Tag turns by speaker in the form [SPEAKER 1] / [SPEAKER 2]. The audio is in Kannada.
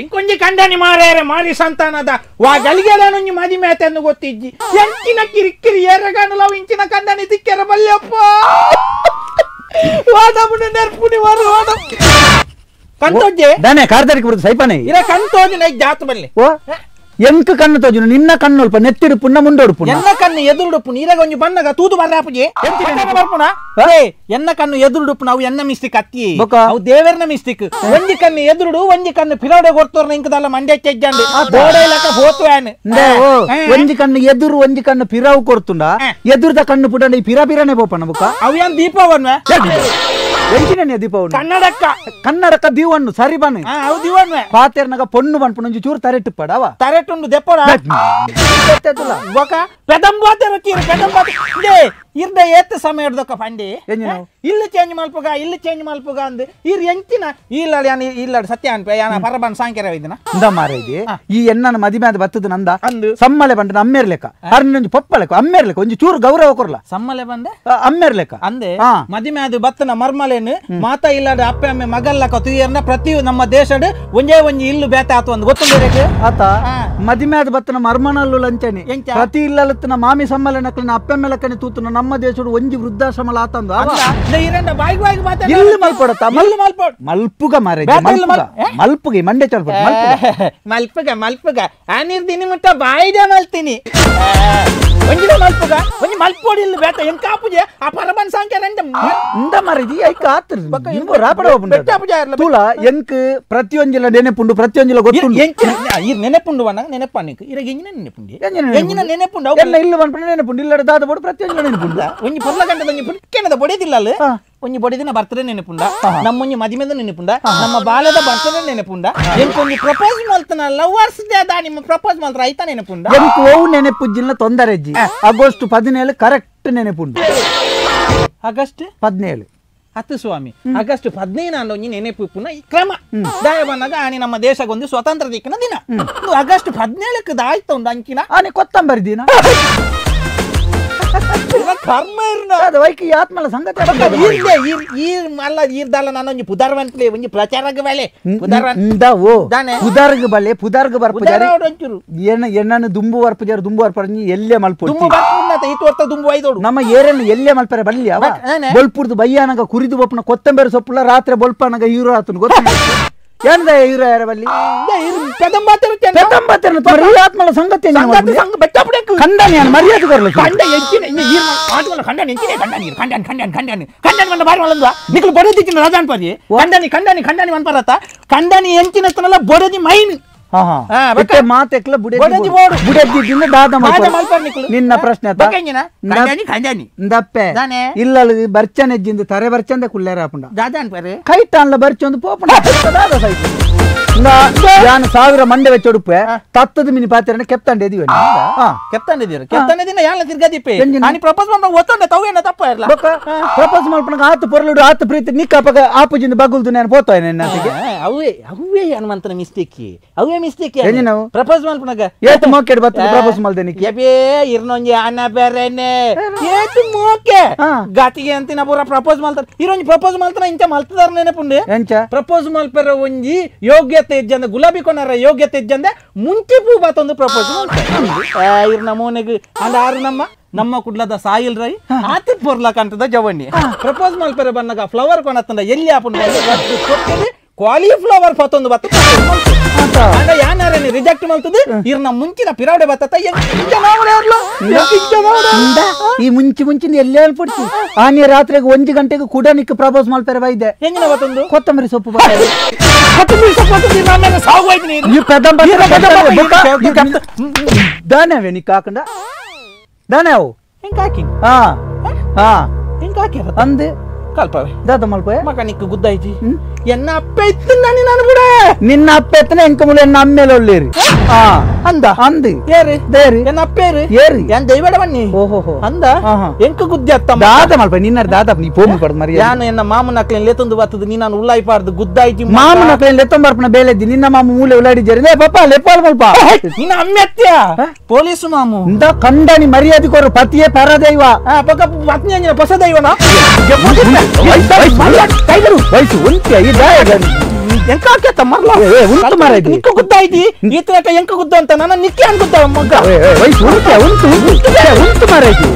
[SPEAKER 1] ಎಂಕೊಂಜಿ ಕಂಡನಿ ಮಾರೇರೆ ಮಾರಿ ಸಂತಾನದ ವಾ ಗಲಿಗೆಲನೊಂಜಿ ಮದಿ ಮೇತೆಂದು ಗೊತ್ತಿಜ್ಜಿ ಎಂಚಿನ ಕಿರಿಕಿರಿ ಲವ್ ಇಂಚಿನ ಕಂಡನಿ ದಿಕ್ಕೆರ ಬಲ್ಯಪ್ಪ ವಾದ ಮುನ್ನ ನೆರ್ಪುನಿ ವಾರು ವಾದ ಕಂತೋಜ್ಜೆ ದಾನೆ ಕಾರ್ದಾರಿಕೆ ಬರುತ್ತೆ ಸೈಪಾನೆ ಇರ ಕಂತೋಜಿ ನೈ ಜಾತ ಬಲ್ಲಿ ಓ ಎಂಕ ಕಣ್ಣು ತೋಜುನು ನಿನ್ನ ಕಣ್ಣು ಅಲ್ಪ ನೆತ್ತಿಡು ಪುಣ್ಣ ಮುಂದೋಡು ಪುಣ್ಣ ಎನ್ನ ಕಣ್ಣು ಎದುರುಡುಪ್ಪು ನೀರಾಗ ಒಂಜಿ ಬಣ್ಣಗ ತೂತು ಬರ್ರಾಪುಜಿ ಬರ್ಪುಣ ಎನ್ನ ಕಣ್ಣು ಎದುರುಡುಪ್ಪು ನಾವು ಎನ್ನ ಮಿಸ್ಟಿಕ್ ಅತ್ತಿ ಅವು ದೇವರ್ನ ಮಿಸ್ಟಿಕ್ ಒಂಜಿ ಕಣ್ಣು ಎದುರುಡು ಒಂಜಿ ಕಣ್ಣು ಫಿರೋಡೆ ಗೊತ್ತೋರ್ನ ಇಂಕದಲ್ಲ ಮಂಡ್ಯ ಚೆಜ್ಜಂಡು ಬೋಡೈಲಕ ಹೋತ್ವ್ಯಾನ್ ಒಂಜಿ ಕಣ್ಣು ಎದುರು ಒಂಜಿ ಕಣ್ಣು ಫಿರಾವು ಕೊಡ್ತುಂಡ ಎದುರುದ ಕಣ್ಣು ಪುಟಂಡ ಈ ಫಿರಾ ಫಿರಾನೆ ಬೋಪಣ್ಣ ಬುಕ್ಕ ಅವು ಏನ್ ದೀಪವನ್ನ ಎಂಚಿನ ದೀಪಾವಳಿ ಕನ್ನಡಕ್ಕ ಕನ್ನಡಕ್ಕ ದೀವನ್ನು ಸರಿ ಬನ್ನಿ ಅವು ದೀವನ್ವೆ ಪಾತೆರ್ನಗ ಪೊಣ್ಣು ಬನ್ಪು ನಂಜಿ ಚೂರು ತರೆಟ್ಟು ಪಡವ ತರೆಟ್ಟು ದೆಪ್ಪಡ ಗೊತ್ತಾಯ್ತಲ್ಲ ಬೊಕ ಪೆದಂಬಾತೆ ರೊಕ್ಕಿ ಪೆದಂಬಾತೆ ಇರ್ದ ಏತ್ ಸಮಯ ಹಿಡ್ದಕ್ಕ ಪಂಡಿ ಇಲ್ಲಿ ಚೇಂಜ್ ಮಲ್ಪುಗ ಇಲ್ಲಿ ಚೇಂಜ್ ಮಲ್ಪುಗ ಅಂದ್ ಇರ್ ಎಂಚಿನ ಇಲ್ಲ ಇಲ್ಲ ಸತ್ಯ ಅನ್ಪ ಯಾನ ಪರಬನ್ ಸಾಂಕ್ಯರ ಇದನ್ನ ಇಂದ ಮಾರೈದಿ ಈ ಎಣ್ಣನ ಮದಿಮೆ ಅದು ಬತ್ತದ ನಂದ ಅಂದು ಸಮ್ಮಲೆ ಬಂಡ ಅಮ್ಮೇರ್ಲೆಕ್ಕ ಅರ್ನೊಂದು ಅಮ್ಮೇರ್ ಲೆಕ್ಕ ಒಂದು ಚೂರು ಗೌರವ ಕೊರ್ಲ ಸಮ್ಮಲೆ ಅಮ್ಮೇರ್ ಲೆಕ್ಕ ಅಂದೆ ಮದಿಮೆ ಅದು ಬತ್ತನ ಮರ್ಮಲೇನು ಮಾತಾ ಇಲ್ಲ ಅಪ್ಪೆ ಅಮ್ಮೆ ಮಗಲ್ಲಕ್ಕ ತುಯರ್ನ ಪ್ರತಿ ನಮ್ಮ ದೇಶಡ್ ಒಂಜೇ ಒಂಜಿ ಇಲ್ಲು ಬೇತ ಆತು ಒಂದು ಗೊತ್ತಿಲ್ಲ ಆತ ಮದಿಮ್ಯಾದ ಬತ್ತನ ಮರ್ಮನಲ್ಲು ಲಂಚನೆ ಪ್ರತಿ ಇಲ್ಲತ್ತನ ಮಾಮಿ ಸಮ್ಮಲನಕ್ಕನ ಅಪ್ಪೆಮ್ಮೆಲಕ್ಕನೆ ತೂತನ ನಮ್ಮ ದೇಶಡು ಒಂಜಿ ವೃದ್ಧಾಶ್ರಮ ಆತಂದು ಇಲ್ಲಿ ಮಲ್ಪಡತ್ತ ಮಲ್ಪುಗ ಮಾರೆ ಮಲ್ಪುಗೆ ಮಂಡೆ ಚಲ್ಪಡ ಮಲ್ಪುಗ ಮಲ್ಪುಗ ಆ ನೀರ್ ದಿನ ಮುಟ್ಟ ಬಾಯಿದೆ ಮಲ್ತೀನಿ ಒಂದಿನ ಮಲ್ಪುಗ ಒಂಜಿ ಮಲ್ಪೋಡಿಲ್ಲ ಬೇತ ಎನ್ ಕಾಪುಜೆ ಆ ಪರಮನ್ ಸಂಖ್ಯೆ ரெண்டு இந்த மாதிரி தி ஐ காத்து இங்க ராபட ஓபன் பெட்டாபுஜா இல்ல தூள எனக்கு ಪ್ರತಿಯೊಂದಿಲ ನೆನೆಪುಂಡು ಪ್ರತಿಯೊಂದಿಲ ಗೊತ್ತುಂಡು ಈ ನೆನೆಪುಂಡು ಬಂದಾಗ ನೆನಪಾನಿಕ್ ಇರ ಎಂಜಿನ ನೆನೆಪುಂಡಿ ಎಂಜಿನ ನೆನೆಪುಂಡು ಎಲ್ಲ ಇಲ್ಲ ಬಂದ್ಬಿಟ್ಟು ನೆನೆಪುಂಡು ಇಲ್ಲ ದಾದ ಬೋಡು ಪ್ರತಿಯೊಂದಿಲ ನೆನೆಪುಂಡು ಒಂಜಿ ಪೊಲ್ಲ ಗಂಟೆ ಒಂಜಿ ಪುಟ್ಕೆನದ ಬೊಡೆದಿಲ್ಲ ಅಲ್ಲ ಒಂಜಿ ಬಡಿದಿನ ಬರ್ತದೆ ನೆನಪುಂಡ ನಮ್ಮೊಂಜಿ ಮದಿಮೆದ ನೆನಪುಂಡ ನಮ್ಮ ಬಾಲದ ಬರ್ತದೆ ನೆನಪುಂಡ ಎಂಕೊಂಜಿ ಪ್ರಪೋಸ್ ಮಲ್ತನ ಲವರ್ಸ್ ಡೇ ನಿಮ್ಮ ಪ್ರಪೋಸ್ ಐತ ನೆನಪುಂಡ ಎಂಕ್ ಓ ನೆನಪುಜ್ಜಿಲ್ಲ ತೊಂದರೆ ಆಗಸ್ಟ್ ಪದಿನೇಳು ಕರೆಕ್ಟ್ ನೆನಪುಂಡು ಆಗಸ್ಟ್ ಪದಿನೇಳು ಹತ್ತು ಸ್ವಾಮಿ ಆಗಸ್ಟ್ ಹದಿನೈದು ಒಂಜಿ ನೆನಪು ಪುನಃ ಕ್ರಮ ದಾಯ ಬಂದಾಗ ಆನೆ ನಮ್ಮ ದೇಶಗೊಂದು ಸ್ವತಂತ್ರ ದಿಕ್ಕಿನ ದಿನ ಆಗಸ್ಟ್ ಹದಿನೇಳಕ್ಕೆ ದಾಯ್ತ ಉಂಡು ಅಂಕಿನ ಆನೆ ಕೊತ್ತಂಬರಿ ದಿನ ಕರ್ಮ ಇರ್ನ ಅದು ವೈಕಿ ಆತ್ಮಲ ಸಂಗತಿ ಇರ್ಲೆ ಇರ್ ಇರ್ ಮಲ್ಲ ಇರ್ದಲ್ಲ ನಾನೊಂಜಿ ಪುದಾರ್ವಂತ್ಲೆ ಒಂಜಿ ಪ್ರಚಾರಗ ಬಲೆ ಪುದಾರ್ವಂತ ಓ ಪುದಾರ್ಗ ಬಲೆ ಪುದಾರ್ಗ ಬರ್ಪು ಜಾರಿ ಏನ ಎಣ್ಣನ ದುಂಬು ವರ್ಪು ದುಂಬು ವರ್ಪು ಅಂಜಿ ಎಲ್ಲೆ ಮಲ್ಪ ದುಂಬು ದುಂಬು ಐದೋಡು ನಮ್ಮ ಏರನ್ನ ಎಲ್ಲೆ ಮಲ್ಪರೆ ಬಲ್ಲಿ ಅವ ಬೊಲ್ಪುರ್ದು ಬಯ್ಯಾನಗ ಕುರಿದು ಬಪ್ಪನ ಕೊತ್ತಂಬರಿ ಸೊಪ್ಪುಲ ರಾತ್ರಿ ಬೊಲ್ಪನಗ ಹೀರೋ ಆತನು ಗೊತ್ತಿಲ್ಲ ಏನ್ದ ಇವ್ರ ಯಾರ ಬಲ್ಲಿ ಆತ್ಮಲ ಸಂಗತಿ ಖಂಡನೆ ಮರ್ಯಾದೆ ಕೊರಲು ಖಂಡ ಹೆಚ್ಚಿನ ಖಂಡನೆ ಹೆಚ್ಚಿನ ಖಂಡನಿ ಖಂಡನ್ ಖಂಡನ್ ಖಂಡನ್ ಖಂಡನ್ ಬಂದ ಬಾರಿ ಮಲಂದ ನಿಕ್ಲು ಬಡದಿ ಚಿನ್ನ ರಾಜಾನ್ ಪರಿ ಖಂಡನಿ ಖಂಡನಿ ಖಂಡನಿ ಮನ್ಪರತ್ತ ಖಂಡನಿ ಎಂಚಿನ ಬಡದಿ ಮೈನ್ ಮತ್ತೆ ಮಾತೆಕ್ಲ ಬುಡೆ ನಿನ್ನ ಪ್ರಶ್ನೆ ದಪ್ಪೆ ಇಲ್ಲ ಬರ್ಚನೆಜ್ಜಿಂದ ತರೆ ಬರ್ಚಂದ ಕುಲ್ಲೇರ ಹಾಪುಂಡ ಕೈಟಾನ್ಲ ಬರ್ಚೊಂದು ಕೈ ನಾನು ಸಾವಿರ ಮಂಡೆ ವೆಚ್ಚ ಉಡುಪೆ ತತ್ತದ ಮಿನಿ ಪಾತ್ರೆ ಕೆಪ್ತಾಂಡೆ ದಿನ ಪ್ರಪೋಸ್ ಮಾಡ್ನ ಆತ ಪೊರಲುಡು ಆತ ಪ್ರೀತಿ ನಿಕ್ಕ ಅಪ್ಪಗ ಬಗುಲ್ದು ನಾನು ಪೋತಾಯ ಅವೇ ಅವೇ ಹನುಮಂತನ ಮಿಸ್ಟೇಕ್ ಅವೇ ಮಿಸ್ಟೇಕ್ ಏನು ನಾವು ಪ್ರಪೋಸ್ ಮಾಡ್ಕೊಂಡಾಗ ಏತು ಮೋಕೆ ಬರ್ತದೆ ಪ್ರಪೋಸ್ ಮಾಡ್ದೆ ನಿಕ್ಕೆ ಎಬೇ ಇರ್ನೊಂಜಿ ಅಣ್ಣ ಬೇರೆನೆ ಏತು ಮೋಕೆ ಗಾತಿಗೆ ಅಂತ ನಾ ಪೂರ ಪ್ರಪೋಸ್ ಮಾಡ್ತಾರೆ ಇರೊಂಜಿ ಪ್ರಪೋಸ್ ಮಾಡ್ತಾರ ಇಂಚ ಮಾಡ್ತಿದಾರ ನೆನಪುಂಡು ಎಂಚ ಪ್ರಪೋಸ್ ಮಾಡ್ಪೆರ ಒಂಜಿ ಯೋಗ್ಯತೆ ಇಜ್ಜಂದ ಗುಲಾಬಿ ಕೊನರ ಯೋಗ್ಯತೆ ಇಜ್ಜಂದ ಮುಂಚೆ ಪೂ ಬಾತೊಂದು ಪ್ರಪೋಸ್ ಇರ್ ನಮೂನೆಗೆ ಅಂದ ಆರು ನಮ್ಮ ನಮ್ಮ ಕುಡ್ಲದ ಸಾಯಿಲ್ ರೈ ಆತ ಬರ್ಲಕ್ಕಂತದ ಜವಣ್ಣಿ ಪ್ರಪೋಸ್ ಮಲ್ಪೆರೆ ಬಂದಾಗ ಫ್ಲವರ್ ಕೊನತ್ತಂದ ಎಲ್ಲಿ ಹಾಪುಂಡು ಕ್ವಾಲಿಫ್ಲವರ್ ಪತೊಂದು ಬತ್ತ ಅಂತ ಅಂಡ ಯಾನಾರ ರಿಜೆಕ್ಟ್ ಮಾಡ್ತದ ಇರ್ ನಮ್ಮ ಮುಂಚಿನ ಪಿರಾವಡೆ ಬತ್ತತ ಈ ಮುಂಚೆ ಮುಂಚಿನ ಎಲ್ಲೇ ಅಲ್ಪಡ್ತಿ ಆನೆ ರಾತ್ರಿಗೆ ಒಂದ್ ಗಂಟೆಗೆ ಕೂಡ ನಿಕ್ಕ ಪ್ರಪೋಸ್ ಮಾಡ್ತಾರೆ ಬೈದೆ ಹೆಂಗಿನ ಬತ್ತೊಂದು ಕೊತ್ತಂಬರಿ ಸೊಪ್ಪು ಕೊತ್ತಂಬರಿ ಸೊಪ್ಪು ಸಾವು ನೀವು ಕದಂಬರಿ ದಾನವೇ ನಿಕ್ಕ ಹಾಕಂಡ ದಾನವು ಹೆಂಗ್ ಹಾಕಿ ಹಾ ಹಾ ಹೆಂಗ್ ಹಾಕಿ ಅಂದೆ ಕಲ್ಪವೆ ದಾದ ಮಲ್ಪ ಮಕ ನಿಕ್ಕ ಗುದ್ದ ಹ್ಮ್ ಎನ್ನ ಅಪ್ಪ ಇತ್ತು ನಾನು ನಾನು ಕೂಡ ನಿನ್ನ ಅಪ್ಪ ಎತ್ತನೆ ಎಂಕ ಮುಲೆ ಎನ್ನ ಅಮ್ಮೇಲೆ ಒಳ್ಳೇರಿ ಆ ಅಂದ ಅಂದು ಏರಿ ದೇರಿ ಎನ್ನ ಅಪ್ಪೇರಿ ಏರಿ ಏನ್ ದೈವಡ ಬನ್ನಿ ಓಹೋ ಅಂದ ಎಂಕ ಗುದ್ದಿ ಅತ್ತ ದಾದ ಮಲ್ಪ ನಿನ್ನ ದಾದ ನೀ ಫೋನ್ ಪಡ್ದು ಮರಿ ನಾನು ಎನ್ನ ಮಾಮನ ಅಕ್ಕಲೇನ್ ಲೆತ್ತೊಂದು ಬರ್ತದ ನೀ ನಾನು ಉಳ್ಳಾಯಿ ಪಾಡ್ದು ಗುದ್ದಾಯ್ತಿ ಮಾಮನ ಅಕ್ಕಲೇನ್ ಲೆತ್ತೊಂದು ಬರ್ಪಣ ಬೇಲೆದ್ದಿ ನಿನ್ನ ಮಾಮ ಮೂಲೆ ಉಳ್ಳಾಡಿ ಜರಿ ಲೇ ಪಾಪ ಲೆಪ್ಪಾಲ್ ಮಲ್ಪ ನಿನ್ನ ಅಮ್ಮೆ ಅತ್ಯ ಪೊಲೀಸು ಮಾಮು ಇಂದ ಕಂಡನಿ ಮರ್ಯಾದೆ ಕೊರು ಪತಿಯೇ ಪರದೈವ ಪಕ್ಕ ಪತ್ನಿ ಅಂಜಿನ ಹೊಸ ದೈವನ ವಯಸ್ಸು ಒಂಟಿ ಐದು ಎಂಕ ಹಾಕ್ಯತ ಮರ್ಲ ಉಂಟು ಮಾರೈತಿ ನಿಕ್ಕ ಗುದ್ದಾಯ್ತಿ ಈ ತನಕ ಎಂಕ ಗುದ್ದು ಅಂತ ನಾನು ನಿಕ್ಕೆ ಅನ್ಗುತ್ತ ಮಗ್ಗ ವಯಸ್ಸು ಉಂಟು ಉಂಟು ಉಂಟು ಮಾರೈತಿ